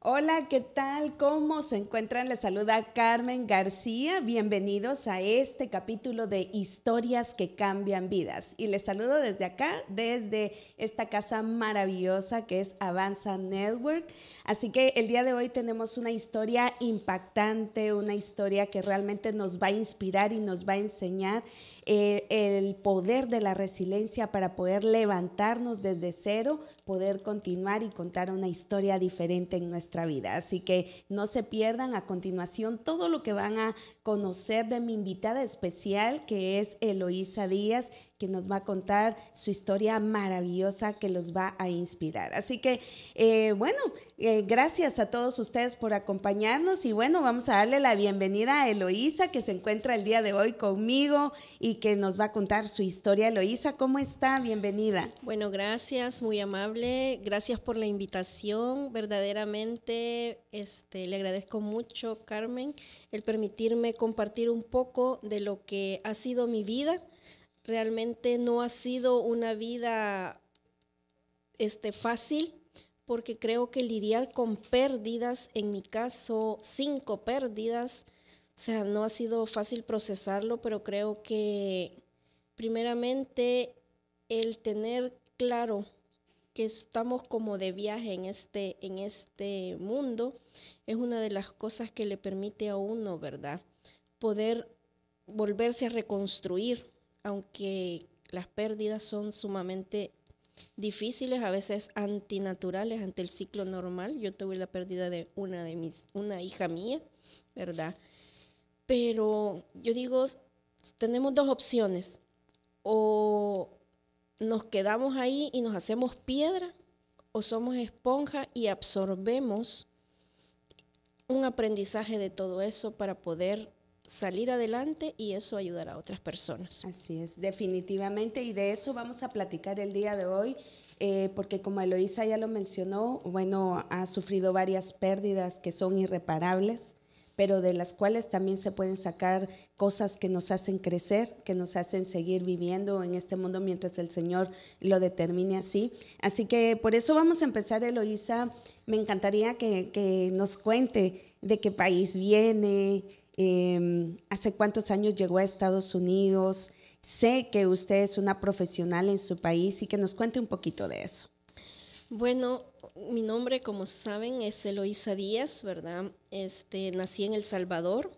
Hola, ¿qué tal? ¿Cómo se encuentran? Les saluda Carmen García. Bienvenidos a este capítulo de Historias que cambian vidas. Y les saludo desde acá, desde esta casa maravillosa que es Avanza Network. Así que el día de hoy tenemos una historia impactante, una historia que realmente nos va a inspirar y nos va a enseñar eh, el, poder de la resiliencia para poder levantarnos desde cero, poder continuar y contar una historia diferente en nuestra vida. Así que no se pierdan a continuación todo lo que van a conocer de mi invitada especial, que es Eloísa Díaz, que nos va a contar su historia maravillosa que los va a inspirar. Así que, eh, bueno, eh, gracias a todos ustedes por acompañarnos y bueno, vamos a darle la bienvenida a Eloísa, que se encuentra el día de hoy conmigo y que nos va a contar su historia. Eloísa, ¿cómo está? Bienvenida. Bueno, gracias, muy amable. Gracias por la invitación. Verdaderamente, este, le agradezco mucho, Carmen, el permitirme compartir un poco de lo que ha sido mi vida. Realmente no ha sido una vida este, fácil porque creo que lidiar con pérdidas, en mi caso cinco pérdidas, o sea, no ha sido fácil procesarlo, pero creo que primeramente el tener claro que estamos como de viaje en este, en este mundo es una de las cosas que le permite a uno, ¿verdad? poder volverse a reconstruir, aunque las pérdidas son sumamente difíciles, a veces antinaturales ante el ciclo normal. Yo tuve la pérdida de una de mis una hija mía, ¿verdad? Pero yo digo, tenemos dos opciones. O nos quedamos ahí y nos hacemos piedra o somos esponja y absorbemos un aprendizaje de todo eso para poder salir adelante y eso ayudará a otras personas. Así es, definitivamente, y de eso vamos a platicar el día de hoy. Eh, porque como Eloísa ya lo mencionó, bueno, ha sufrido varias pérdidas que son irreparables, pero de las cuales también se pueden sacar cosas que nos hacen crecer, que nos hacen seguir viviendo en este mundo mientras el Señor lo determine así. Así que por eso vamos a empezar, Eloísa. Me encantaría que, que nos cuente de qué país viene, Em, hace cuántos años llegó a Estados Unidos. Sé que usted es una profesional en su país y que nos cuente un poquito de eso. Bueno, mi nombre, como saben, es Eloísa Díaz, ¿verdad? Este, nací en El Salvador,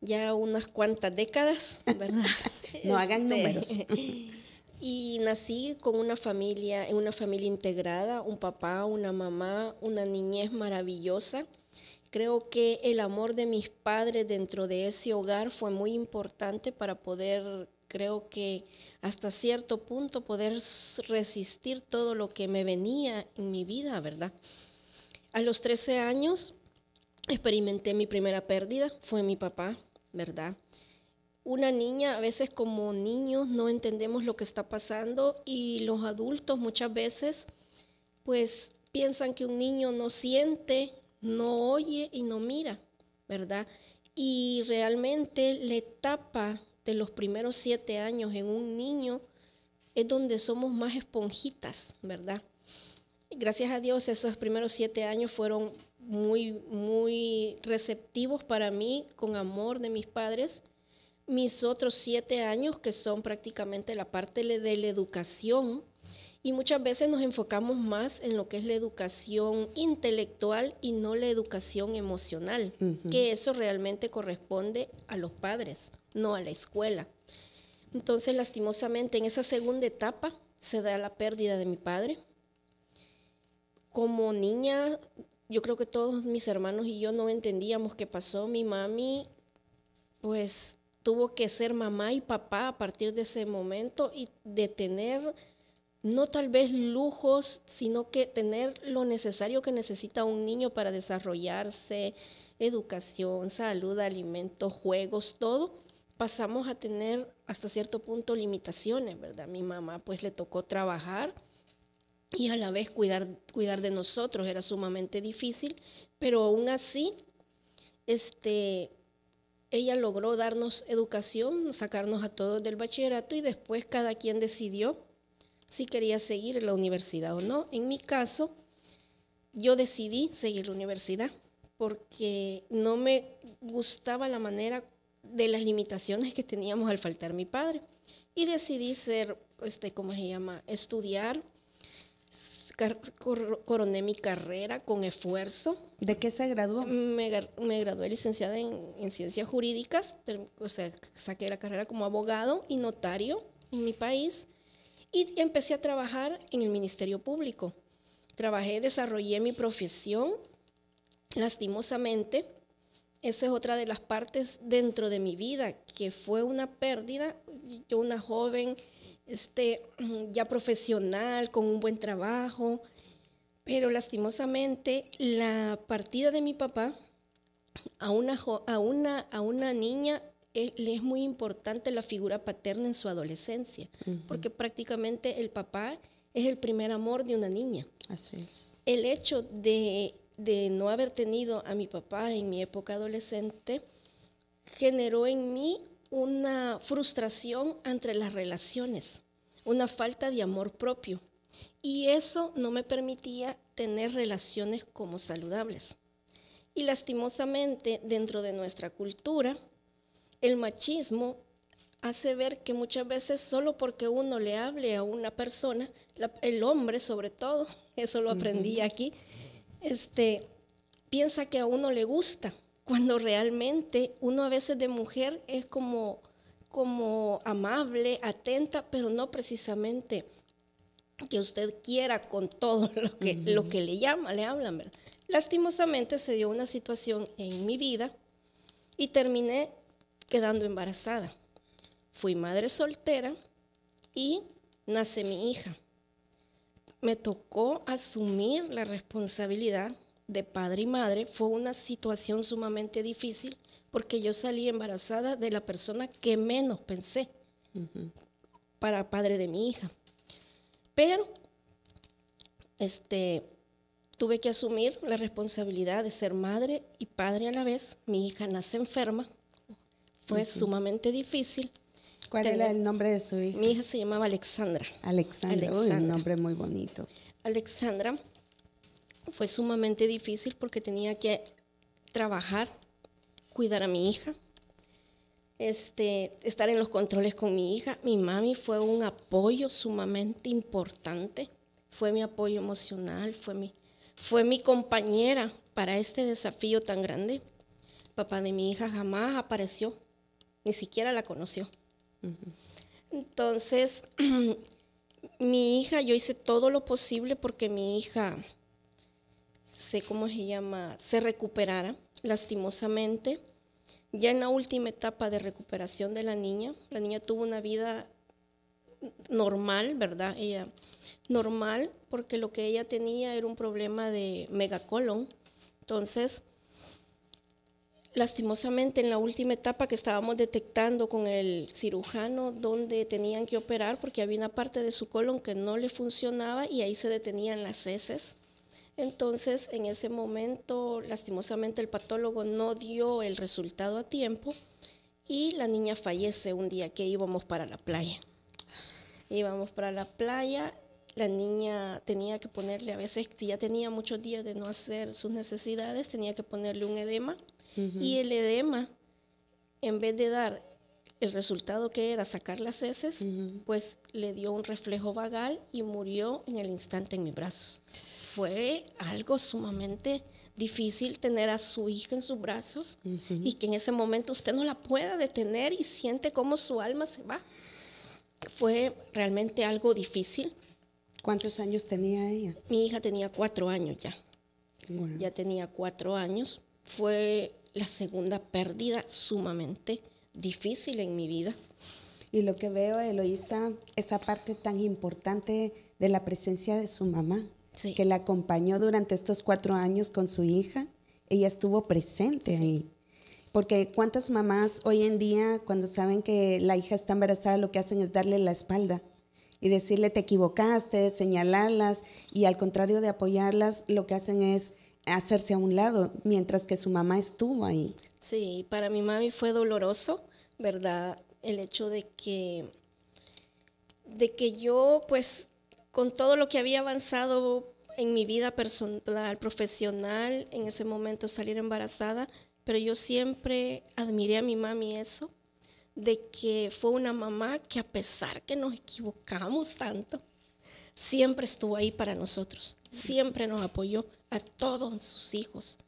ya unas cuantas décadas, ¿verdad? no hagan este, números. y nací con una familia, en una familia integrada, un papá, una mamá, una niñez maravillosa Creo que el amor de mis padres dentro de ese hogar fue muy importante para poder, creo que hasta cierto punto, poder resistir todo lo que me venía en mi vida, ¿verdad? A los 13 años experimenté mi primera pérdida, fue mi papá, ¿verdad? Una niña, a veces como niños no entendemos lo que está pasando y los adultos muchas veces pues piensan que un niño no siente no oye y no mira, ¿verdad? Y realmente la etapa de los primeros siete años en un niño es donde somos más esponjitas, ¿verdad? Gracias a Dios esos primeros siete años fueron muy, muy receptivos para mí, con amor de mis padres. Mis otros siete años, que son prácticamente la parte de la educación, y muchas veces nos enfocamos más en lo que es la educación intelectual y no la educación emocional, que eso realmente corresponde a los padres, no a la escuela. Entonces, lastimosamente, en esa segunda etapa se da la pérdida de mi padre. Como niña, yo creo que todos mis hermanos y yo no entendíamos qué pasó. Mi mami, pues, tuvo que ser mamá y papá a partir de ese momento y de tener no tal vez lujos, sino que tener lo necesario que necesita un niño para desarrollarse, educación, salud, alimentos, juegos, todo, pasamos a tener hasta cierto punto limitaciones, ¿verdad? Mi mamá pues le tocó trabajar y a la vez cuidar, cuidar de nosotros, era sumamente difícil, pero aún así, este, ella logró darnos educación, sacarnos a todos del bachillerato y después cada quien decidió si quería seguir la universidad o no. En mi caso, yo decidí seguir la universidad porque no me gustaba la manera de las limitaciones que teníamos al faltar mi padre. Y decidí ser, este, ¿cómo se llama? Estudiar. coroné mi carrera con esfuerzo. ¿De qué se graduó? Me, gradué licenciada en, en ciencias jurídicas, o sea, saqué la carrera como abogado y notario en mi país y empecé a trabajar en el Ministerio Público. Trabajé, desarrollé mi profesión, lastimosamente. Eso es otra de las partes dentro de mi vida, que fue una pérdida. Yo, una joven, este, ya profesional, con un buen trabajo, pero lastimosamente la partida de mi papá a una, a una, a una niña le es muy importante la figura paterna en su adolescencia, porque prácticamente el papá es el primer amor de una niña. Así es. El hecho de, de no haber tenido a mi papá en mi época adolescente generó en mí una frustración entre las relaciones, una falta de amor propio. Y eso no me permitía tener relaciones como saludables. Y lastimosamente, dentro de nuestra cultura, el machismo hace ver que muchas veces solo porque uno le hable a una persona, el hombre sobre todo, eso lo aprendí aquí, este, piensa que a uno le gusta, cuando realmente uno a veces de mujer es como, como amable, atenta, pero no precisamente que usted quiera con todo lo que, lo que le llama, le hablan, Lastimosamente se dio una situación en mi vida y terminé quedando embarazada. Fui madre soltera y nace mi hija. Me tocó asumir la responsabilidad de padre y madre. Fue una situación sumamente difícil porque yo salí embarazada de la persona que menos pensé para padre de mi hija. Pero este, tuve que asumir la responsabilidad de ser madre y padre a la vez. Mi hija nace enferma fue sumamente difícil. ¿Cuál era el nombre de su hija? Mi hija se llamaba Alexandra. Alexandra, un nombre muy bonito. Alexandra fue sumamente difícil porque tenía que trabajar, cuidar a mi hija, este, estar en los controles con mi hija. Mi mami fue un apoyo sumamente importante, fue mi apoyo emocional, fue mi, fue mi compañera para este desafío tan grande. Papá de mi hija jamás apareció ni siquiera la conoció. Entonces, mi hija, yo hice todo lo posible porque mi hija, sé cómo se llama, se recuperara lastimosamente. Ya en la última etapa de recuperación de la niña, la niña tuvo una vida normal, ¿verdad? Ella normal porque lo que ella tenía era un problema de megacolon. Entonces, Lastimosamente, en la última etapa que estábamos detectando con el cirujano, donde tenían que operar porque había una parte de su colon que no le funcionaba y ahí se detenían las heces. Entonces, en ese momento, lastimosamente, el patólogo no dio el resultado a tiempo y la niña fallece un día que íbamos para la playa. Íbamos para la playa, la niña tenía que ponerle, a veces, ya tenía muchos días de no hacer sus necesidades, tenía que ponerle un edema y el edema, en vez de dar el resultado que era sacar las heces, pues le dio un reflejo vagal y murió en el instante en mis brazos. Fue algo sumamente difícil tener a su hija en sus brazos y que en ese momento usted no la pueda detener y siente cómo su alma se va. Fue realmente algo difícil. ¿Cuántos años tenía ella? Mi hija tenía cuatro años ya. Ya tenía cuatro años. Fue la segunda pérdida sumamente difícil en mi vida. Y lo que veo, Eloisa, esa parte tan importante de la presencia de su mamá, que la acompañó durante estos cuatro años con su hija, ella estuvo presente ahí. Porque cuántas mamás hoy en día, cuando saben que la hija está embarazada, lo que hacen es darle la espalda y decirle te equivocaste, señalarlas, y al contrario de apoyarlas, lo que hacen es hacerse a un lado, mientras que su mamá estuvo ahí. Sí, para mi mami fue doloroso, ¿verdad? El hecho de que, de que yo, pues, con todo lo que había avanzado en mi vida personal, profesional, en ese momento salir embarazada, pero yo siempre admiré a mi mami eso, de que fue una mamá que a pesar que nos equivocamos tanto, siempre estuvo ahí para nosotros, siempre nos apoyó a todos sus hijos.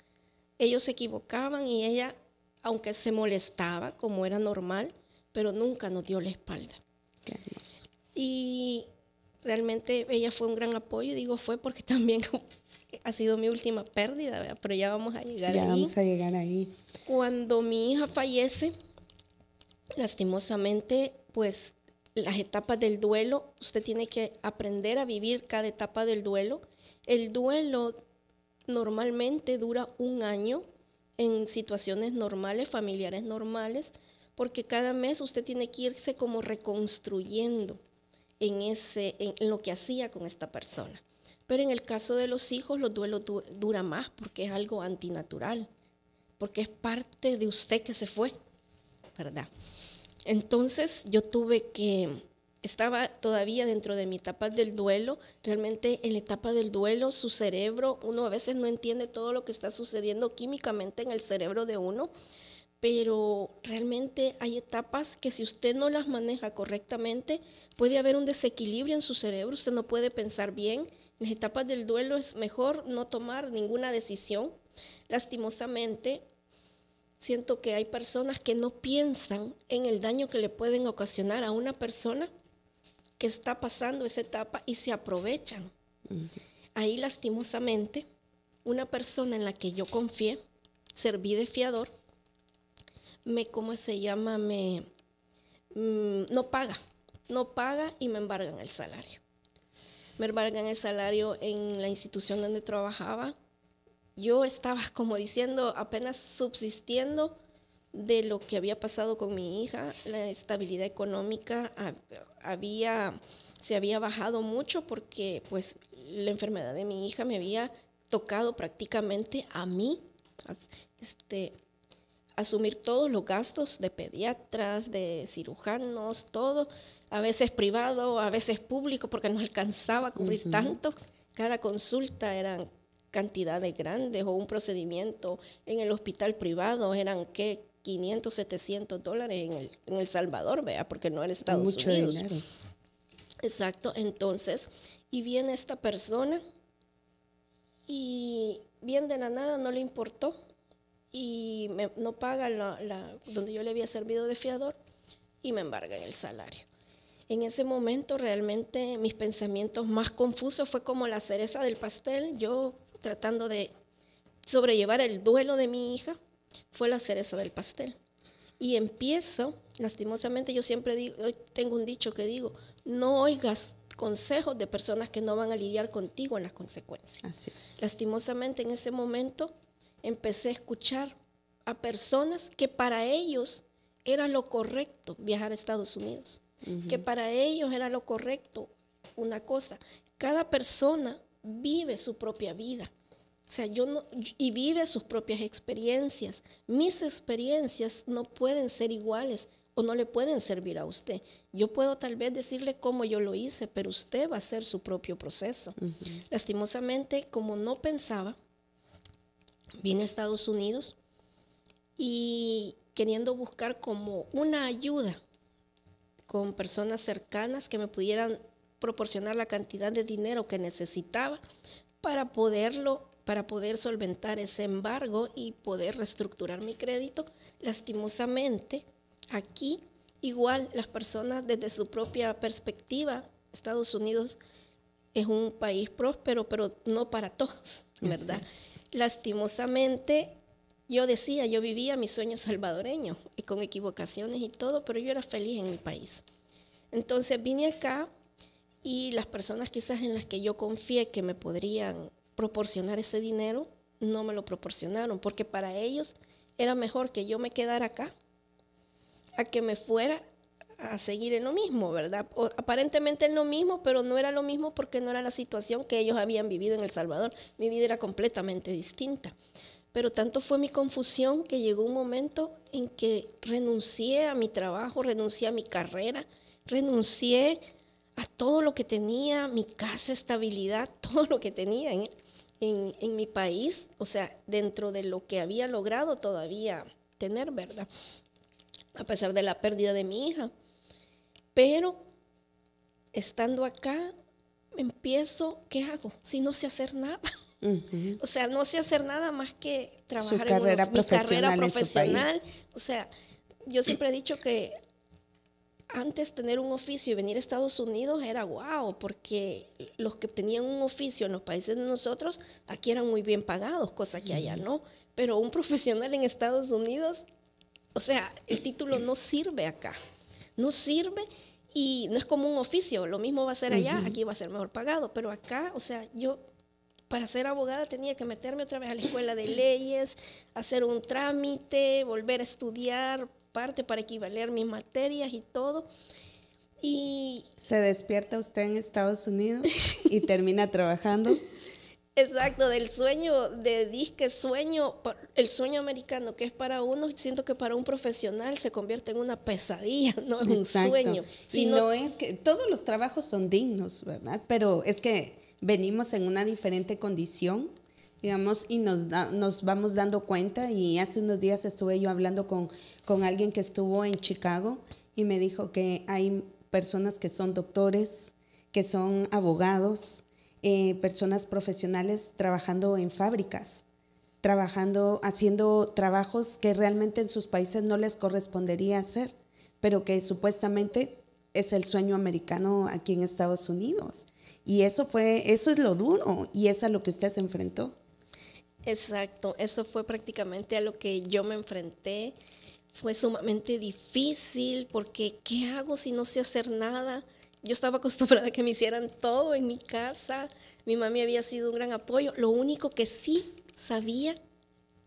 Ellos se equivocaban y ella, aunque se molestaba, como era normal, pero nunca nos dio la espalda. Y realmente ella fue un gran apoyo, digo fue porque también ha sido mi última pérdida, pero ya vamos a llegar ahí. Ya vamos a llegar ahí. Cuando mi hija fallece, lastimosamente, pues las etapas del duelo, usted tiene que aprender a vivir cada etapa del duelo. El duelo normalmente dura un año en situaciones normales, familiares normales, porque cada mes usted tiene que irse como reconstruyendo en, ese, en lo que hacía con esta persona. Pero en el caso de los hijos, los duelos dura más porque es algo antinatural, porque es parte de usted que se fue, ¿verdad? Entonces yo tuve que, estaba todavía dentro de mi etapa del duelo, realmente en la etapa del duelo su cerebro, uno a veces no entiende todo lo que está sucediendo químicamente en el cerebro de uno, pero realmente hay etapas que si usted no las maneja correctamente, puede haber un desequilibrio en su cerebro, usted no puede pensar bien. En las etapas del duelo es mejor no tomar ninguna decisión. Lastimosamente, siento que hay personas que no piensan en el daño que le pueden ocasionar a una persona que está pasando esa etapa y se aprovechan. Ahí lastimosamente, una persona en la que yo confié, serví de fiador, me, ¿cómo se llama? Me, mm, no paga, no paga y me embargan el salario. Me embargan el salario en la institución donde trabajaba, yo estaba, como diciendo, apenas subsistiendo de lo que había pasado con mi hija, la estabilidad económica había, se había bajado mucho porque pues la enfermedad de mi hija me había tocado prácticamente a mí este, asumir todos los gastos de pediatras, de cirujanos, todo, a veces privado, a veces público, porque no alcanzaba a cubrir tanto. Cada consulta eran cantidades grandes o un procedimiento en el hospital privado eran que 500, 700 dólares en el, en el Salvador, vea, porque no en Estados Mucho Unidos. Exacto, entonces, y viene esta persona y bien de la nada no le importó y no paga la, donde yo le había servido de fiador y me embarga el salario. En ese momento realmente mis pensamientos más confusos fue como la cereza del pastel. Yo tratando de sobrellevar el duelo de mi hija, fue la cereza del pastel. Y empiezo, lastimosamente, yo siempre digo, tengo un dicho que digo, no oigas consejos de personas que no van a lidiar contigo en las consecuencias. Así es. Lastimosamente, en ese momento, empecé a escuchar a personas que para ellos era lo correcto viajar a Estados Unidos, que para ellos era lo correcto una cosa. Cada persona vive su propia vida. O sea, yo no, y vive sus propias experiencias. Mis experiencias no pueden ser iguales o no le pueden servir a usted. Yo puedo tal vez decirle cómo yo lo hice, pero usted va a hacer su propio proceso. Lastimosamente, como no pensaba, vine a Estados Unidos y queriendo buscar como una ayuda con personas cercanas que me pudieran proporcionar la cantidad de dinero que necesitaba para poderlo para poder solventar ese embargo y poder reestructurar mi crédito. Lastimosamente, aquí igual las personas desde su propia perspectiva, Estados Unidos es un país próspero, pero no para todos, ¿verdad? Lastimosamente, yo decía, yo vivía mi sueño salvadoreño, y con equivocaciones y todo, pero yo era feliz en mi país. Entonces vine acá y las personas quizás en las que yo confié que me podrían proporcionar ese dinero, no me lo proporcionaron, porque para ellos era mejor que yo me quedara acá a que me fuera a seguir en lo mismo, ¿verdad? aparentemente en lo mismo, pero no era lo mismo porque no era la situación que ellos habían vivido en El Salvador. Mi vida era completamente distinta. Pero tanto fue mi confusión que llegó un momento en que renuncié a mi trabajo, renuncié a mi carrera, renuncié todo lo que tenía, mi casa, estabilidad, todo lo que tenía en, mi país, o sea, dentro de lo que había logrado todavía tener, ¿verdad? A pesar de la pérdida de mi hija. Pero estando acá, empiezo, ¿qué hago? Si no sé hacer nada. O sea, no sé hacer nada más que trabajar en mi carrera profesional. O sea, yo siempre he dicho que antes tener un oficio y venir a Estados Unidos era guau, porque los que tenían un oficio en los países de nosotros, aquí eran muy bien pagados, cosa que allá no. Pero un profesional en Estados Unidos, o sea, el título no sirve acá, no sirve y no es como un oficio, lo mismo va a ser allá, aquí va a ser mejor pagado, pero acá, o sea, yo para ser abogada tenía que meterme otra vez a la escuela de leyes, hacer un trámite, volver a estudiar, parte para equivaler mis materias y todo. Y se despierta usted en Estados Unidos y termina trabajando. Exacto, del sueño de disque sueño, el sueño americano que es para uno, siento que para un profesional se convierte en una pesadilla, no es un sueño. Si es que todos los trabajos son dignos, ¿verdad? Pero es que venimos en una diferente condición y nos, nos vamos dando cuenta. Y hace unos días estuve yo hablando con, alguien que estuvo en Chicago y me dijo que hay personas que son doctores, que son abogados, eh, personas profesionales trabajando en fábricas, trabajando, haciendo trabajos que realmente en sus países no les correspondería hacer, pero que supuestamente es el sueño americano aquí en Estados Unidos. Y eso fue, eso es lo duro y es a lo que usted se enfrentó. Exacto, eso fue prácticamente a lo que yo me enfrenté. Fue sumamente difícil porque ¿qué hago si no sé hacer nada? Yo estaba acostumbrada a que me hicieran todo en mi casa. Mi mami había sido un gran apoyo. Lo único que sí sabía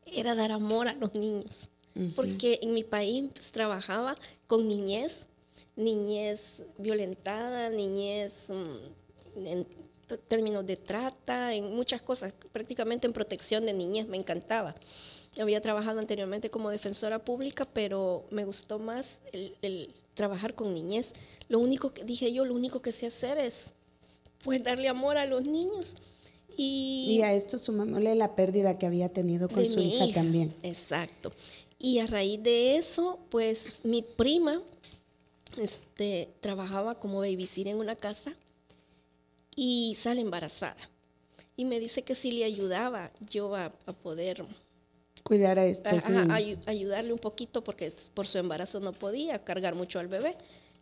era dar amor a los niños. Porque en mi país pues, trabajaba con niñez, niñez violentada, niñez mm, términos de trata, en muchas cosas, prácticamente en protección de niñez, me encantaba. Había trabajado anteriormente como defensora pública, pero me gustó más el, trabajar con niñez. Lo único que dije yo, lo único que sé hacer es pues darle amor a los niños. Y, a esto sumándole la pérdida que había tenido con su hija, hija también. Exacto. Y a raíz de eso, pues mi prima este, trabajaba como babysitter en una casa y sale embarazada. Y me dice que si le ayudaba yo a, a poder cuidar a esta ayudarle un poquito porque por su embarazo no podía cargar mucho al bebé.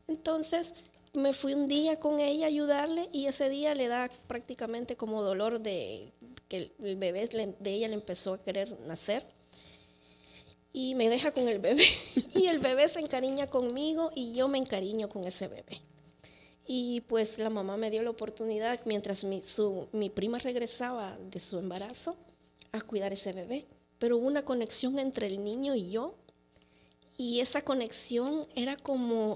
Entonces me fui un día con ella a ayudarle y ese día le da prácticamente como dolor de que el bebé de ella le empezó a querer nacer y me deja con el bebé y el bebé se encariña conmigo y yo me encariño con ese bebé. Y pues la mamá me dio la oportunidad, mientras mi, mi prima regresaba de su embarazo, a cuidar ese bebé. Pero hubo una conexión entre el niño y yo. Y esa conexión era como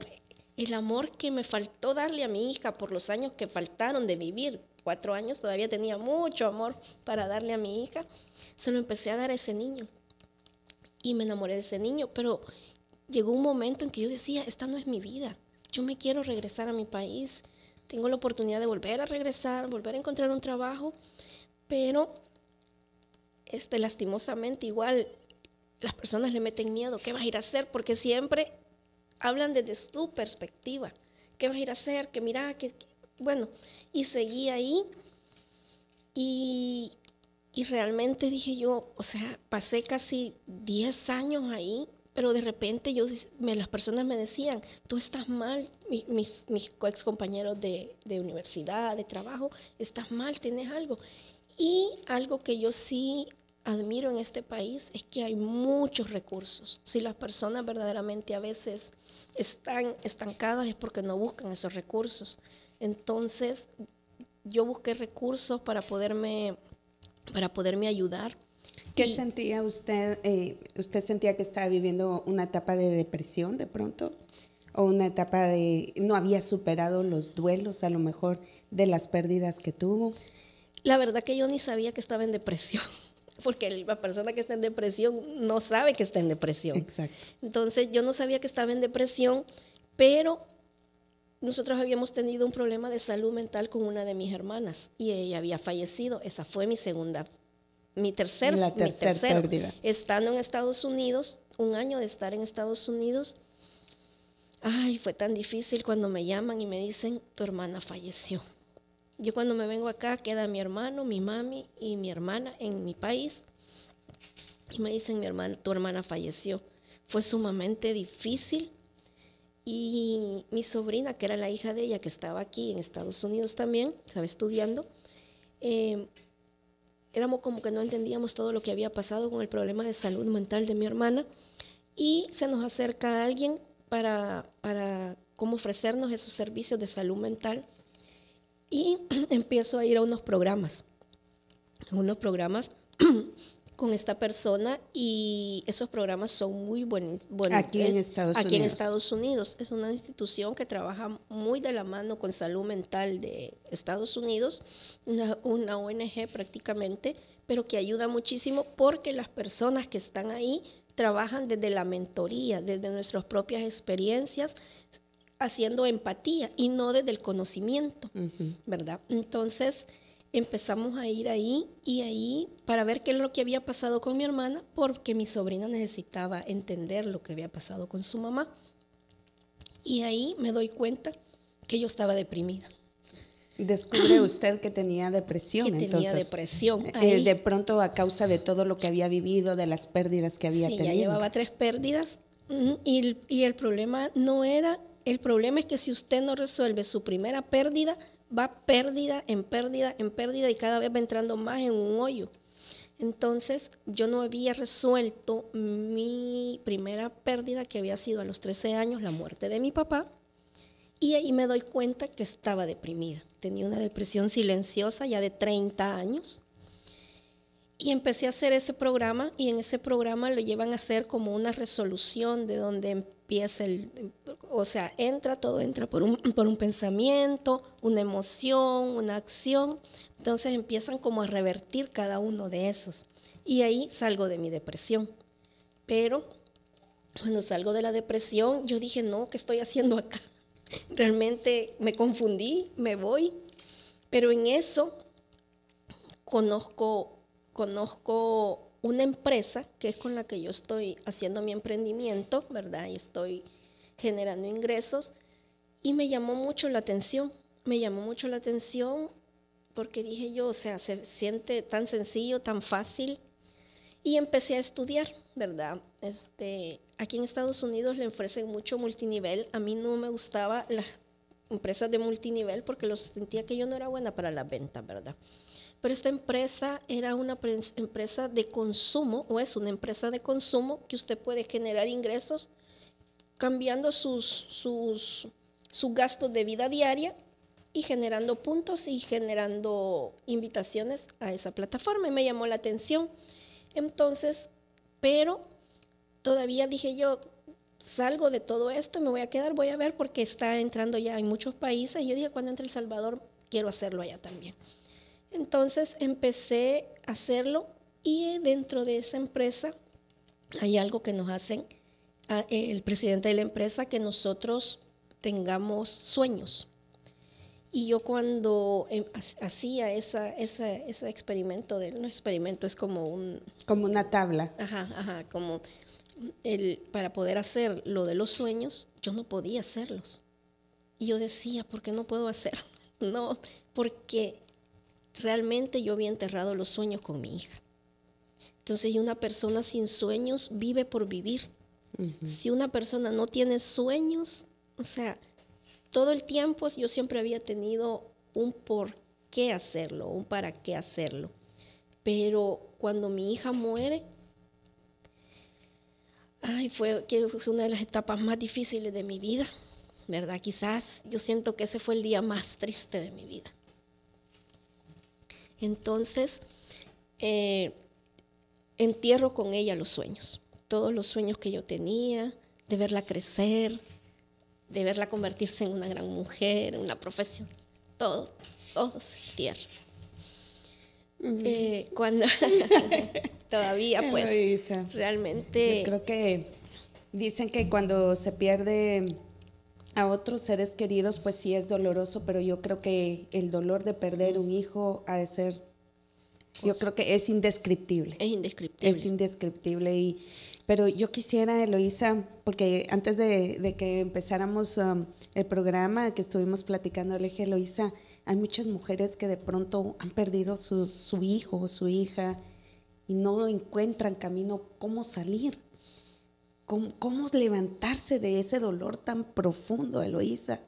el amor que me faltó darle a mi hija por los años que faltaron de vivir. Cuatro años todavía tenía mucho amor para darle a mi hija. Se lo empecé a dar a ese niño. Y me enamoré de ese niño. Pero llegó un momento en que yo decía, esta no es mi vida yo me quiero regresar a mi país, tengo la oportunidad de volver a regresar, volver a encontrar un trabajo, pero este, lastimosamente igual las personas le meten miedo, ¿qué vas a ir a hacer? Porque siempre hablan desde su perspectiva, ¿qué vas a ir a hacer? Que mira, que, bueno, y seguí ahí y, y realmente dije yo, o sea, pasé casi 10 años ahí pero de repente yo, las personas me decían, tú estás mal, mis, mis ex compañeros de, universidad, de trabajo, estás mal, tienes algo. Y algo que yo sí admiro en este país es que hay muchos recursos. Si las personas verdaderamente a veces están estancadas es porque no buscan esos recursos. Entonces, yo busqué recursos para poderme, para poderme ayudar ¿Qué sentía usted? Eh, ¿Usted sentía que estaba viviendo una etapa de depresión de pronto? ¿O una etapa de no había superado los duelos a lo mejor de las pérdidas que tuvo? La verdad que yo ni sabía que estaba en depresión porque la persona que está en depresión no sabe que está en depresión. Exacto. Entonces yo no sabía que estaba en depresión, pero nosotros habíamos tenido un problema de salud mental con una de mis hermanas y ella había fallecido. Esa fue mi segunda mi tercer, la tercera mi pérdida. Estando en Estados Unidos, un año de estar en Estados Unidos, ay, fue tan difícil cuando me llaman y me dicen, tu hermana falleció. Yo cuando me vengo acá queda mi hermano, mi mami y mi hermana en mi país. Y me dicen, mi hermana, tu hermana falleció. Fue sumamente difícil. Y mi sobrina, que era la hija de ella, que estaba aquí en Estados Unidos también, estaba estudiando, eh, éramos como que no entendíamos todo lo que había pasado con el problema de salud mental de mi hermana y se nos acerca alguien para, para cómo ofrecernos esos servicios de salud mental y empiezo a ir a unos programas, unos programas con esta persona y esos programas son muy buenos. aquí en Estados Unidos. Aquí en Estados Unidos. Es una institución que trabaja muy de la mano con salud mental de Estados Unidos, una, ONG prácticamente, pero que ayuda muchísimo porque las personas que están ahí trabajan desde la mentoría, desde nuestras propias experiencias, haciendo empatía y no desde el conocimiento, ¿verdad? Entonces, empezamos a ir ahí y ahí para ver qué es lo que había pasado con mi hermana, porque mi sobrina necesitaba entender lo que había pasado con su mamá. Y ahí me doy cuenta que yo estaba deprimida. Descubre usted que tenía depresión. Que tenía entonces, depresión. Eh, de pronto a causa de todo lo que había vivido, de las pérdidas que había sí, tenido. Ya llevaba tres pérdidas y el problema no era, el problema es que si usted no resuelve su primera pérdida, va pérdida en pérdida en pérdida y cada vez va entrando más en un hoyo. Entonces yo no había resuelto mi primera pérdida que había sido a los 13 años, la muerte de mi papá, y ahí me doy cuenta que estaba deprimida. Tenía una depresión silenciosa ya de 30 años y empecé a hacer ese programa y en ese programa lo llevan a hacer como una resolución de donde empieza el, o sea, entra, todo entra por un, por un pensamiento, una emoción, una acción. Entonces empiezan como a revertir cada uno de esos. Y ahí salgo de mi depresión. Pero cuando salgo de la depresión, yo dije, no, ¿qué estoy haciendo acá? Realmente me confundí, me voy. Pero en eso conozco conozco una empresa que es con la que yo estoy haciendo mi emprendimiento, ¿verdad? Y estoy generando ingresos. Y me llamó mucho la atención, me llamó mucho la atención porque dije yo, o sea, se siente tan sencillo, tan fácil. Y empecé a estudiar, ¿verdad? Este, aquí en Estados Unidos le ofrecen mucho multinivel. A mí no me gustaba las empresas de multinivel porque los sentía que yo no era buena para la venta, ¿verdad? Pero esta empresa era una empresa de consumo o es una empresa de consumo que usted puede generar ingresos cambiando sus, gastos de vida diaria y generando puntos y generando invitaciones a esa plataforma. Y me llamó la atención. Entonces, pero todavía dije yo, salgo de todo esto, me voy a quedar, voy a ver porque está entrando ya en muchos países. yo dije, cuando entre El Salvador, quiero hacerlo allá también. Entonces empecé a hacerlo y dentro de esa empresa hay algo que nos hacen eh, el presidente de la empresa que nosotros tengamos sueños. Y yo cuando em, hacía ese experimento, del no experimento, es como un... Como una tabla. Ajá, ajá, como el, para poder hacer lo de los sueños, yo no podía hacerlos. Y yo decía, ¿por qué no puedo hacerlo? No, porque realmente yo había enterrado los sueños con mi hija. Entonces, una persona sin sueños vive por vivir. Si una persona no tiene sueños, o sea, todo el tiempo yo siempre había tenido un por qué hacerlo, un para qué hacerlo. Pero cuando mi hija muere, ay, fue que una de las etapas más difíciles de mi vida, ¿verdad? Quizás yo siento que ese fue el día más triste de mi vida. Entonces, eh, entierro con ella los sueños, todos los sueños que yo tenía, de verla crecer, de verla convertirse en una gran mujer, en una profesión, todo, todo se entierra. Eh, cuando todavía pues realmente yo creo que dicen que cuando se pierde a otros seres queridos, pues sí es doloroso, pero yo creo que el dolor de perder un hijo ha de ser, yo pues creo que es indescriptible. Es indescriptible. Es indescriptible. Y, pero yo quisiera, Eloisa, porque antes de, que empezáramos um, el programa que estuvimos platicando, le dije, Eloisa, hay muchas mujeres que de pronto han perdido su, su hijo o su hija y no encuentran camino cómo salir cómo, levantarse de ese dolor tan profundo, Eloísa.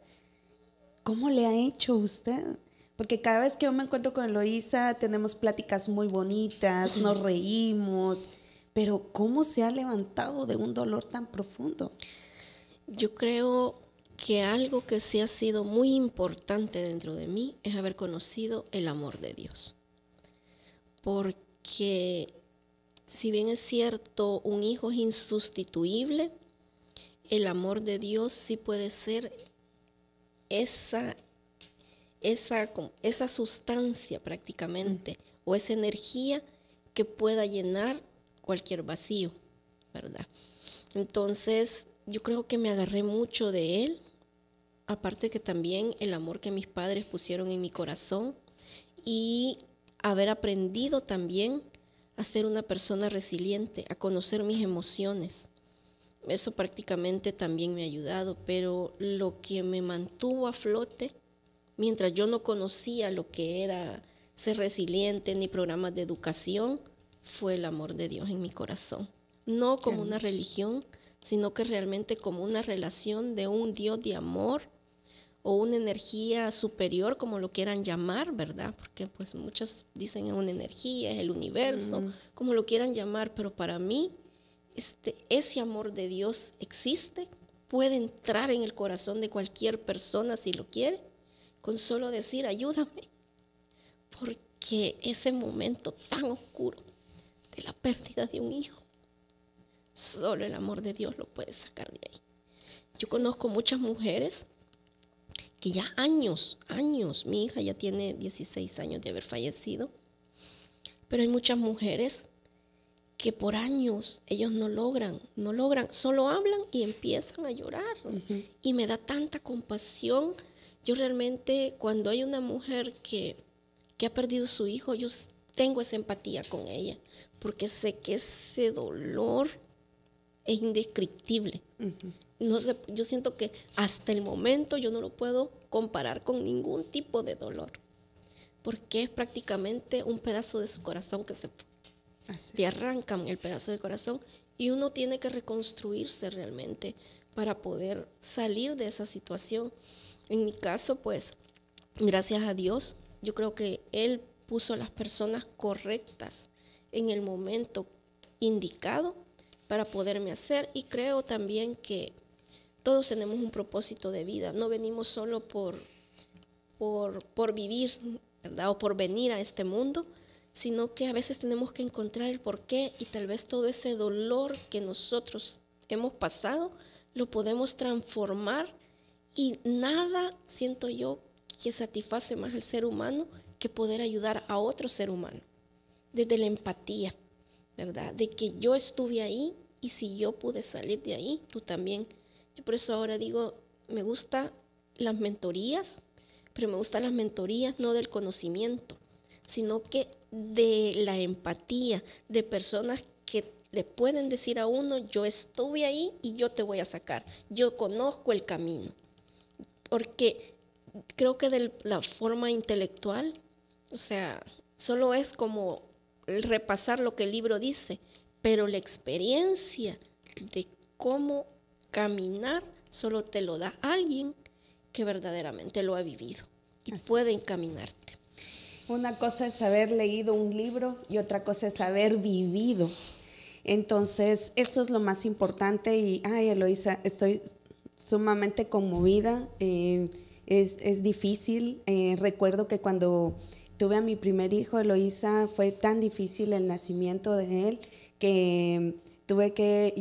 ¿Cómo le ha hecho usted? Porque cada vez que yo me encuentro con Eloísa tenemos pláticas muy bonitas, nos reímos, pero ¿cómo se ha levantado de un dolor tan profundo? Yo creo que algo que sí ha sido muy importante dentro de mí es haber conocido el amor de Dios. Porque si bien es cierto, un hijo es insustituible, el amor de Dios sí puede ser esa, esa, esa sustancia prácticamente mm. o esa energía que pueda llenar cualquier vacío, ¿verdad? Entonces, yo creo que me agarré mucho de él, aparte que también el amor que mis padres pusieron en mi corazón y haber aprendido también a ser una persona resiliente, a conocer mis emociones. Eso prácticamente también me ha ayudado, pero lo que me mantuvo a flote, mientras yo no conocía lo que era ser resiliente ni programas de educación, fue el amor de Dios en mi corazón. No como una religión, sino que realmente como una relación de un Dios de amor o una energía superior, como lo quieran llamar, ¿verdad? Porque pues muchos dicen es una energía, es el universo, como lo quieran llamar, pero para mí este, ese amor de Dios existe, puede entrar en el corazón de cualquier persona si lo quiere, con solo decir ayúdame, porque ese momento tan oscuro de la pérdida de un hijo, solo el amor de Dios lo puede sacar de ahí. Yo conozco muchas mujeres que ya años, años, mi hija ya tiene 16 años de haber fallecido, pero hay muchas mujeres que por años ellos no logran, no logran, solo hablan y empiezan a llorar. Y me da tanta compasión. Yo realmente cuando hay una mujer que, que ha perdido su hijo, yo tengo esa empatía con ella, porque sé que ese dolor es indescriptible no sé, yo siento que hasta el momento yo no lo puedo comparar con ningún tipo de dolor, porque es prácticamente un pedazo de su corazón que se le arrancan el pedazo del corazón y uno tiene que reconstruirse realmente para poder salir de esa situación. En mi caso, pues, gracias a Dios, yo creo que Él puso las personas correctas en el momento indicado para poderme hacer y creo también que todos tenemos un propósito de vida, no venimos solo por, por, por vivir, ¿verdad? O por venir a este mundo, sino que a veces tenemos que encontrar el porqué y tal vez todo ese dolor que nosotros hemos pasado lo podemos transformar y nada siento yo que satisface más al ser humano que poder ayudar a otro ser humano, desde la empatía, ¿verdad? De que yo estuve ahí y si yo pude salir de ahí, tú también por eso ahora digo, me gustan las mentorías, pero me gustan las mentorías no del conocimiento, sino que de la empatía, de personas que le pueden decir a uno, yo estuve ahí y yo te voy a sacar, yo conozco el camino. Porque creo que de la forma intelectual, o sea, solo es como repasar lo que el libro dice, pero la experiencia de cómo caminar solo te lo da alguien que verdaderamente lo ha vivido y puede encaminarte. Una cosa es haber leído un libro y otra cosa es haber vivido. Entonces, eso es lo más importante y, ay, Eloísa, estoy sumamente conmovida. Eh, es, difícil. Eh, recuerdo que cuando tuve a mi primer hijo, Eloísa fue tan difícil el nacimiento de él que Tuve que,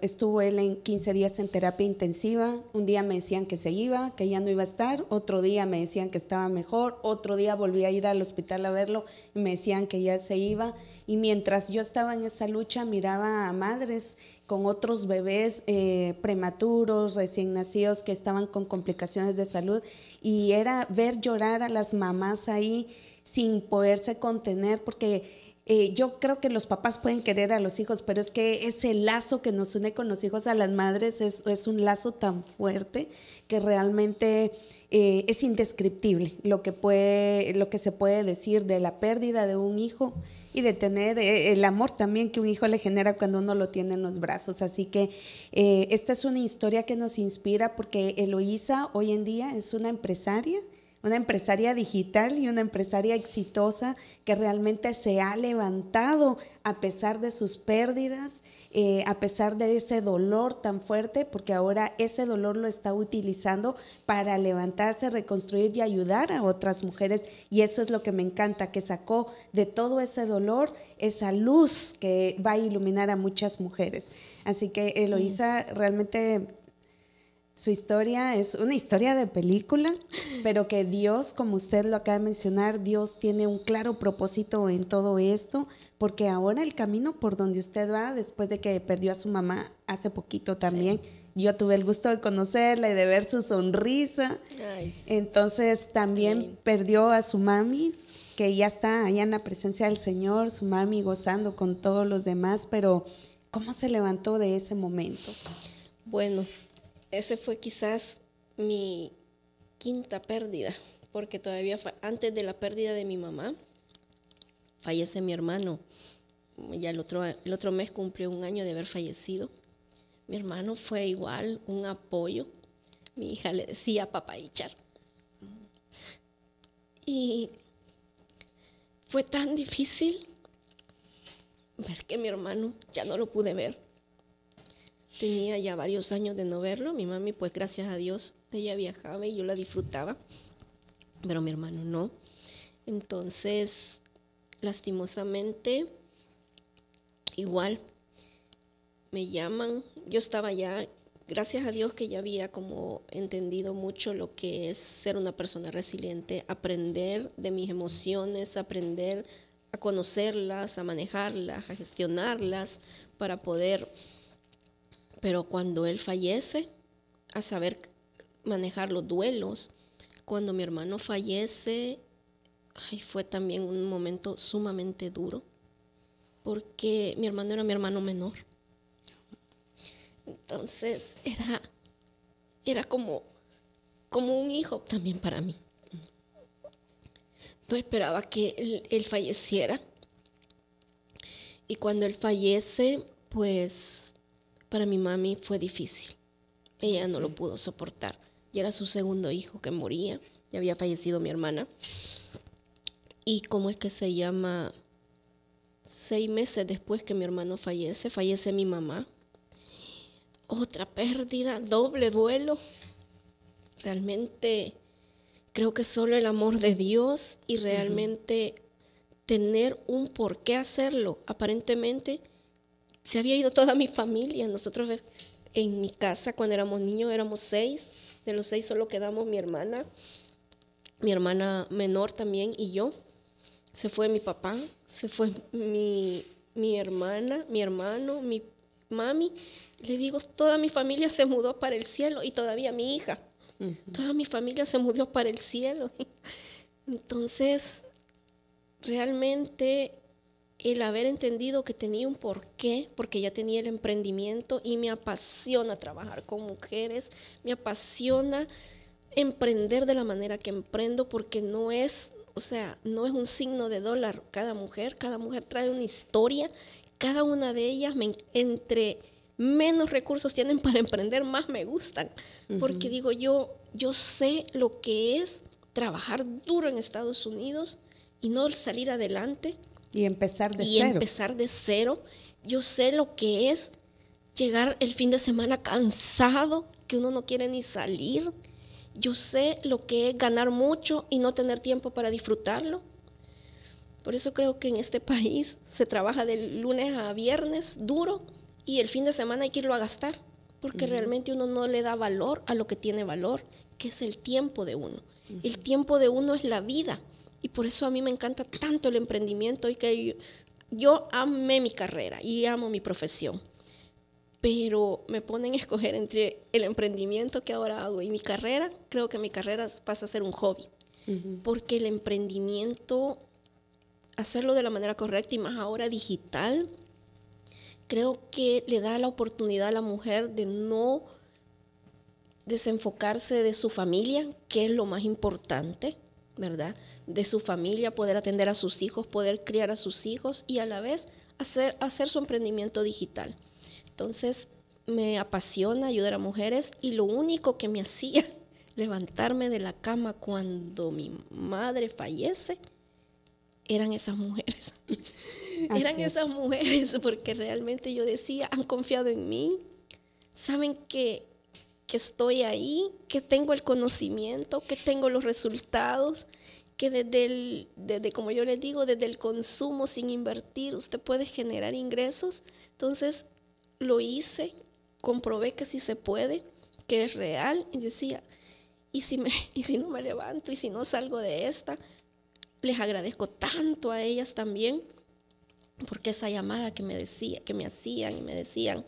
estuve en 15 días en terapia intensiva, un día me decían que se iba, que ya no iba a estar, otro día me decían que estaba mejor, otro día volví a ir al hospital a verlo y me decían que ya se iba. Y mientras yo estaba en esa lucha miraba a madres con otros bebés eh, prematuros, recién nacidos, que estaban con complicaciones de salud y era ver llorar a las mamás ahí sin poderse contener porque eh, yo creo que los papás pueden querer a los hijos, pero es que ese lazo que nos une con los hijos a las madres es, un lazo tan fuerte que realmente eh, es indescriptible lo que, puede, lo que se puede decir de la pérdida de un hijo y de tener eh, el amor también que un hijo le genera cuando uno lo tiene en los brazos. Así que esta es una historia que nos inspira porque Eloísa hoy en día es una empresaria una empresaria digital y una empresaria exitosa que realmente se ha levantado a pesar de sus pérdidas, eh, a pesar de ese dolor tan fuerte, porque ahora ese dolor lo está utilizando para levantarse, reconstruir y ayudar a otras mujeres. Y eso es lo que me encanta, que sacó de todo ese dolor esa luz que va a iluminar a muchas mujeres. Así que Eloísa realmente su historia es una historia de película, pero que Dios, como usted lo acaba de mencionar, Dios tiene un claro propósito en todo esto, porque ahora el camino por donde usted va, después de que perdió a su mamá hace poquito también, yo tuve el gusto de conocerla y de ver su sonrisa. Entonces también perdió a su mami, que ya está allá en la presencia del Señor, su mami gozando con todos los demás, pero ¿cómo se levantó de ese momento? Bueno, ese fue quizás mi quinta pérdida, porque todavía antes de la pérdida de mi mamá, fallece mi hermano. Ya el otro, el otro mes cumplió un año de haber fallecido. Mi hermano fue igual, un apoyo. Mi hija le decía papá y char. Y fue tan difícil ver que mi hermano ya no lo pude ver. Tenía ya varios años de no verlo. Mi mami, pues gracias a Dios, ella viajaba y yo la disfrutaba, pero mi hermano no. Entonces, lastimosamente, igual, me llaman. Yo estaba ya, gracias a Dios que ya había como entendido mucho lo que es ser una persona resiliente, aprender de mis emociones, aprender a conocerlas, a manejarlas, a gestionarlas para poder pero cuando él fallece, a saber manejar los duelos, cuando mi hermano fallece, ay, fue también un momento sumamente duro, porque mi hermano era mi hermano menor. Entonces era, era como, como un hijo también para mí. No esperaba que él, él falleciera. Y cuando él fallece, pues para mi mami fue difícil. Ella no lo pudo soportar. Y era su segundo hijo que moría. Ya había fallecido mi hermana. Y cómo es que se llama, seis meses después que mi hermano fallece, fallece mi mamá. Otra pérdida, doble duelo. Realmente creo que solo el amor de Dios y realmente tener un por qué hacerlo. Aparentemente se había ido toda mi familia. Nosotros eh, en mi casa cuando éramos niños éramos seis. De los seis solo quedamos mi hermana, mi hermana menor también y yo. Se fue mi papá, se fue mi, hermana, mi hermano, mi mami. Le digo, toda mi familia se mudó para el cielo y todavía mi hija. Toda mi familia se mudó para el cielo. Entonces, realmente el haber entendido que tenía un porqué, porque ya tenía el emprendimiento y me apasiona trabajar con mujeres, me apasiona emprender de la manera que emprendo porque no es, o sea, no es un signo de dólar cada mujer, cada mujer trae una historia, cada una de ellas entre menos recursos tienen para emprender, más me gustan, porque digo yo, yo sé lo que es trabajar duro en Estados Unidos y no salir adelante, y empezar de cero. Y empezar de cero. Yo sé lo que es llegar el fin de semana cansado, que uno no quiere ni salir. Yo sé lo que es ganar mucho y no tener tiempo para disfrutarlo. Por eso creo que en este país se trabaja de lunes a viernes duro y el fin de semana hay que irlo a gastar, porque realmente uno no le da valor a lo que tiene valor, que es el tiempo de uno. El tiempo de uno es la vida. Y por eso a mí me encanta tanto el emprendimiento y que yo, amé mi carrera y amo mi profesión. Pero me ponen a escoger entre el emprendimiento que ahora hago y mi carrera. Creo que mi carrera pasa a ser un hobby. Porque el emprendimiento, hacerlo de la manera correcta y más ahora digital, creo que le da la oportunidad a la mujer de no desenfocarse de su familia, que es lo más importante, ¿verdad? De su familia, poder atender a sus hijos, poder criar a sus hijos y a la vez hacer, hacer su emprendimiento digital. Entonces, me apasiona ayudar a mujeres y lo único que me hacía levantarme de la cama cuando mi madre fallece eran esas mujeres. eran esas mujeres porque realmente yo decía, han confiado en mí, saben que que estoy ahí, que tengo el conocimiento, que tengo los resultados, que desde, el, desde, como yo les digo, desde el consumo sin invertir, usted puede generar ingresos. Entonces lo hice, comprobé que sí se puede, que es real y decía, ¿y si, me, y si no me levanto y si no salgo de esta? Les agradezco tanto a ellas también, porque esa llamada que me decía, que me hacían y me decían,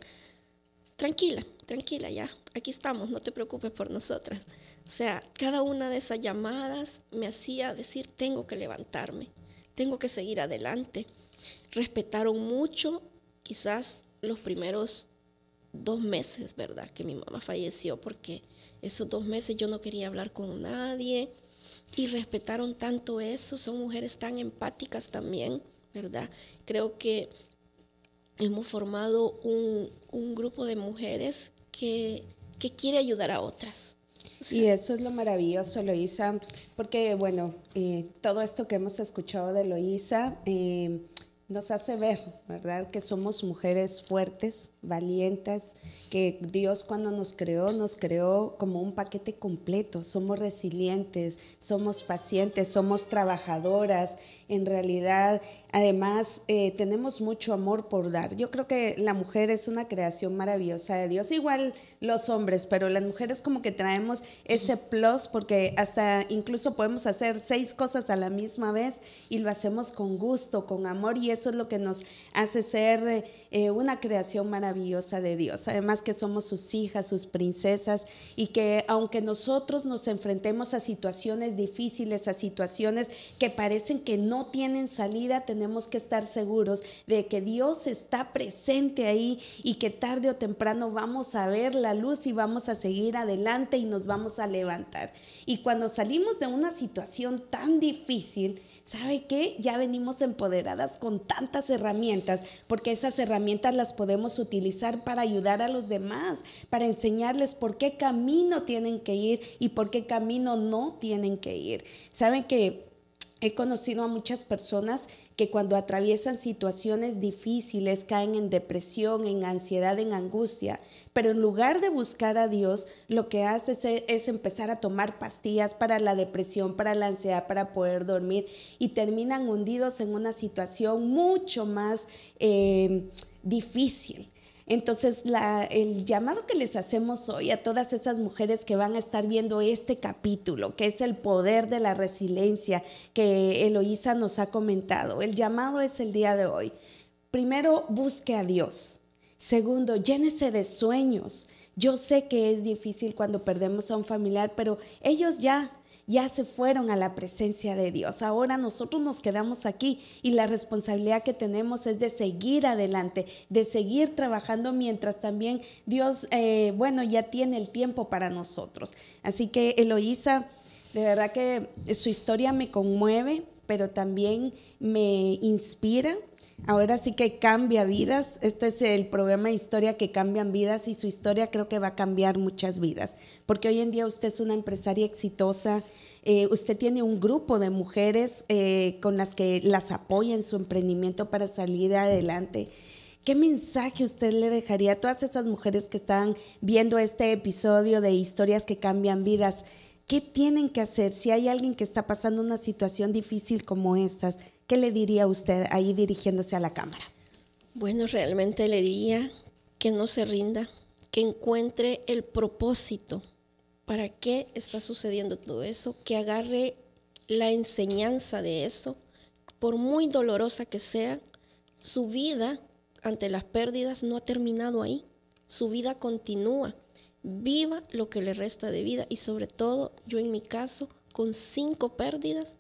tranquila, tranquila ya, aquí estamos, no te preocupes por nosotras. O sea, cada una de esas llamadas me hacía decir, tengo que levantarme, tengo que seguir adelante. Respetaron mucho, quizás los primeros dos meses, ¿verdad? Que mi mamá falleció, porque esos dos meses yo no quería hablar con nadie y respetaron tanto eso, son mujeres tan empáticas también, ¿verdad? Creo que hemos formado un, un grupo de mujeres que que quiere ayudar a otras. y eso es lo maravilloso, Loisa, porque bueno, eh, todo esto que hemos escuchado de Loisa eh, nos hace ver, ¿verdad?, que somos mujeres fuertes, valientes, que Dios cuando nos creó nos creó como un paquete completo. Somos resilientes, somos pacientes, somos trabajadoras. En realidad, además, eh, tenemos mucho amor por dar. Yo creo que la mujer es una creación maravillosa de Dios, igual los hombres, pero las mujeres como que traemos ese plus porque hasta incluso podemos hacer seis cosas a la misma vez y lo hacemos con gusto, con amor y eso es lo que nos hace ser eh, una creación maravillosa de Dios. Además que somos sus hijas, sus princesas y que aunque nosotros nos enfrentemos a situaciones difíciles, a situaciones que parecen que no tienen salida, tenemos que estar seguros de que Dios está presente ahí y que tarde o temprano vamos a ver la luz y vamos a seguir adelante y nos vamos a levantar. Y cuando salimos de una situación tan difícil, ¿sabe qué? Ya venimos empoderadas con tantas herramientas, porque esas herramientas las podemos utilizar para ayudar a los demás, para enseñarles por qué camino tienen que ir y por qué camino no tienen que ir. ¿Saben que he conocido a muchas personas que cuando atraviesan situaciones difíciles caen en depresión, en ansiedad, en angustia, pero en lugar de buscar a Dios, lo que hace es, empezar a tomar pastillas para la depresión, para la ansiedad, para poder dormir y terminan hundidos en una situación mucho más eh, difícil. Entonces, el llamado que les hacemos hoy a todas esas mujeres que van a estar viendo este capítulo, que es el poder de la resiliencia que Eloísa nos ha comentado, el llamado es el día de hoy. Primero, busque a Dios. Segundo, llénese de sueños. Yo sé que es difícil cuando perdemos a un familiar, pero ellos ya ya se fueron a la presencia de Dios. Ahora nosotros nos quedamos aquí y la responsabilidad que tenemos es de seguir adelante, de seguir trabajando mientras también Dios, eh, bueno, ya tiene el tiempo para nosotros. Así que Eloísa, de verdad que su historia me conmueve, pero también me inspira Ahora sí que cambia vidas. Este es el programa de historia que cambian vidas y su historia creo que va a cambiar muchas vidas. Porque hoy en día usted es una empresaria exitosa, eh, usted tiene un grupo de mujeres eh, con las que las apoya en su emprendimiento para salir adelante. ¿Qué mensaje usted le dejaría a todas esas mujeres que están viendo este episodio de historias que cambian vidas? ¿Qué tienen que hacer si hay alguien que está pasando una situación difícil como estas? ¿qué le diría usted ahí dirigiéndose a la cámara? Bueno, realmente le diría que no se rinda, que encuentre el propósito para qué está sucediendo todo eso, que agarre la enseñanza de eso, por muy dolorosa que sea, su vida ante las pérdidas no ha terminado ahí, su vida continúa, viva lo que le resta de vida y sobre todo yo en mi caso, con cinco pérdidas,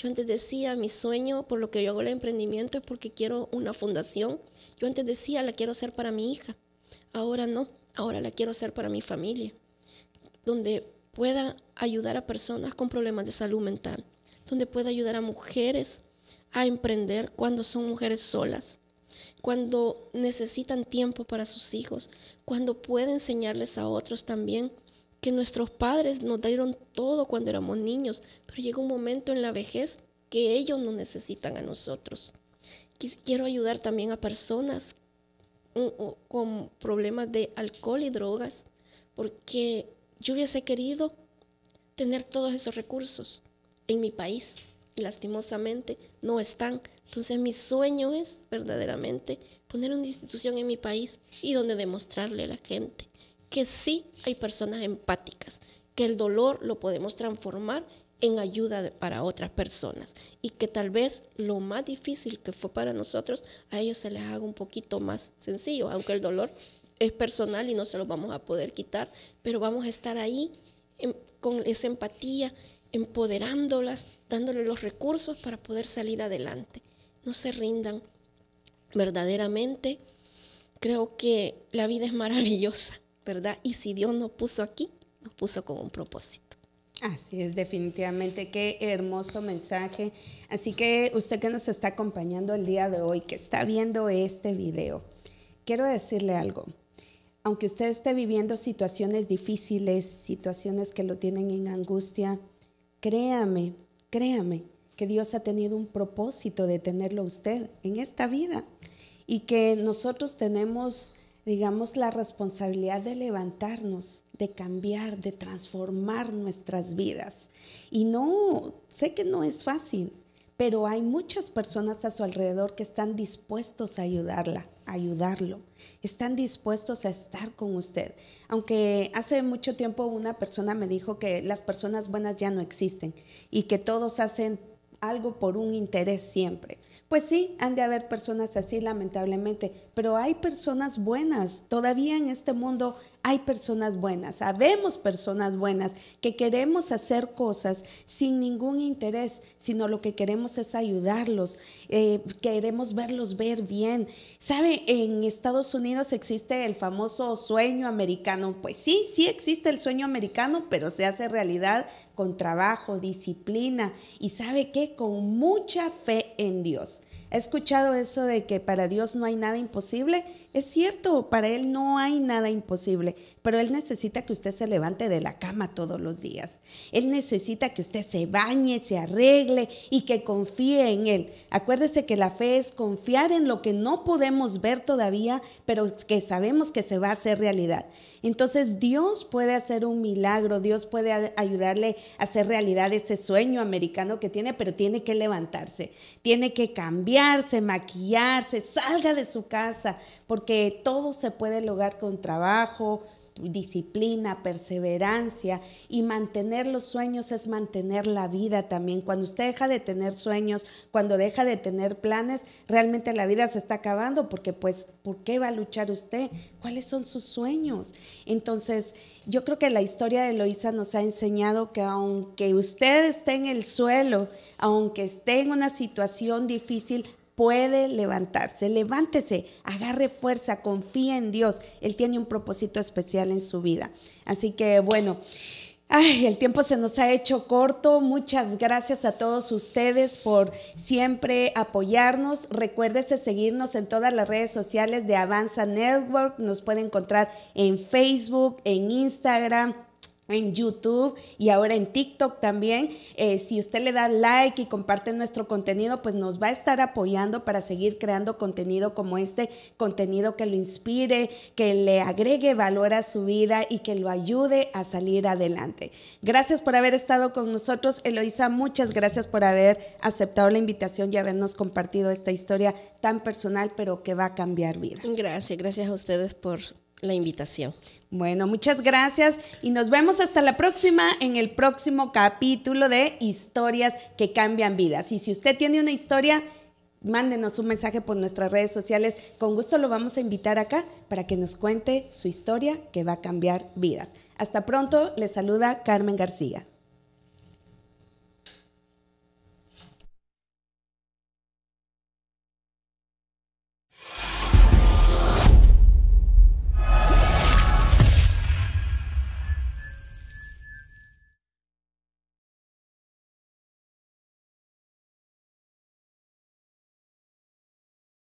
yo antes decía, mi sueño por lo que yo hago el emprendimiento es porque quiero una fundación. Yo antes decía, la quiero hacer para mi hija. Ahora no, ahora la quiero hacer para mi familia, donde pueda ayudar a personas con problemas de salud mental, donde pueda ayudar a mujeres a emprender cuando son mujeres solas, cuando necesitan tiempo para sus hijos, cuando pueda enseñarles a otros también que nuestros padres nos dieron todo cuando éramos niños, pero llega un momento en la vejez que ellos no necesitan a nosotros. Quiero ayudar también a personas con problemas de alcohol y drogas, porque yo hubiese querido tener todos esos recursos en mi país y lastimosamente no están. Entonces mi sueño es verdaderamente poner una institución en mi país y donde demostrarle a la gente que sí hay personas empáticas, que el dolor lo podemos transformar en ayuda para otras personas y que tal vez lo más difícil que fue para nosotros, a ellos se les haga un poquito más sencillo, aunque el dolor es personal y no se lo vamos a poder quitar, pero vamos a estar ahí con esa empatía, empoderándolas, dándoles los recursos para poder salir adelante. No se rindan verdaderamente. Creo que la vida es maravillosa ¿verdad? Y si Dios no puso aquí, no puso con un propósito. Así es, definitivamente, qué hermoso mensaje. Así que usted que nos está acompañando el día de hoy, que está viendo este video, quiero decirle algo. Aunque usted esté viviendo situaciones difíciles, situaciones que lo tienen en angustia, créame, créame que Dios ha tenido un propósito de tenerlo usted en esta vida y que nosotros tenemos digamos, la responsabilidad de levantarnos, de cambiar, de transformar nuestras vidas. Y no, sé que no es fácil, pero hay muchas personas a su alrededor que están dispuestos a ayudarla, a ayudarlo, están dispuestos a estar con usted. Aunque hace mucho tiempo una persona me dijo que las personas buenas ya no existen y que todos hacen algo por un interés siempre. Pues sí, han de haber personas así, lamentablemente, pero hay personas buenas. Todavía en este mundo hay personas buenas, sabemos personas buenas que queremos hacer cosas sin ningún interés, sino lo que queremos es ayudarlos, eh, queremos verlos ver bien. ¿Sabe? En Estados Unidos existe el famoso sueño americano. Pues sí, sí existe el sueño americano, pero se hace realidad con trabajo, disciplina y sabe qué, con mucha fe en Dios. He escuchado eso de que para Dios no hay nada imposible? Es cierto, para Él no hay nada imposible, pero Él necesita que usted se levante de la cama todos los días. Él necesita que usted se bañe, se arregle y que confíe en Él. Acuérdese que la fe es confiar en lo que no podemos ver todavía, pero que sabemos que se va a hacer realidad. Entonces Dios puede hacer un milagro, Dios puede ayudarle a hacer realidad ese sueño americano que tiene, pero tiene que levantarse, tiene que cambiarse, maquillarse, salga de su casa, porque todo se puede lograr con trabajo, disciplina, perseverancia y mantener los sueños es mantener la vida también. Cuando usted deja de tener sueños, cuando deja de tener planes, realmente la vida se está acabando porque pues, ¿por qué va a luchar usted? ¿Cuáles son sus sueños? Entonces, yo creo que la historia de Eloísa nos ha enseñado que aunque usted esté en el suelo, aunque esté en una situación difícil, puede levantarse. Levántese, agarre fuerza, confía en Dios. Él tiene un propósito especial en su vida. Así que bueno. Ay, el tiempo se nos ha hecho corto. Muchas gracias a todos ustedes por siempre apoyarnos. Recuérdese seguirnos en todas las redes sociales de Avanza Network. Nos puede encontrar en Facebook, en Instagram, en YouTube y ahora en TikTok también. Eh, si usted le da like y comparte nuestro contenido, pues nos va a estar apoyando para seguir creando contenido como este, contenido que lo inspire, que le agregue valor a su vida y que lo ayude a salir adelante. Gracias por haber estado con nosotros, Eloisa. Muchas gracias por haber aceptado la invitación y habernos compartido esta historia tan personal, pero que va a cambiar vidas. Gracias, gracias a ustedes por la invitación. Bueno, muchas gracias y nos vemos hasta la próxima en el próximo capítulo de Historias que cambian vidas. Y si usted tiene una historia, mándenos un mensaje por nuestras redes sociales. Con gusto lo vamos a invitar acá para que nos cuente su historia que va a cambiar vidas. Hasta pronto, Le saluda Carmen García.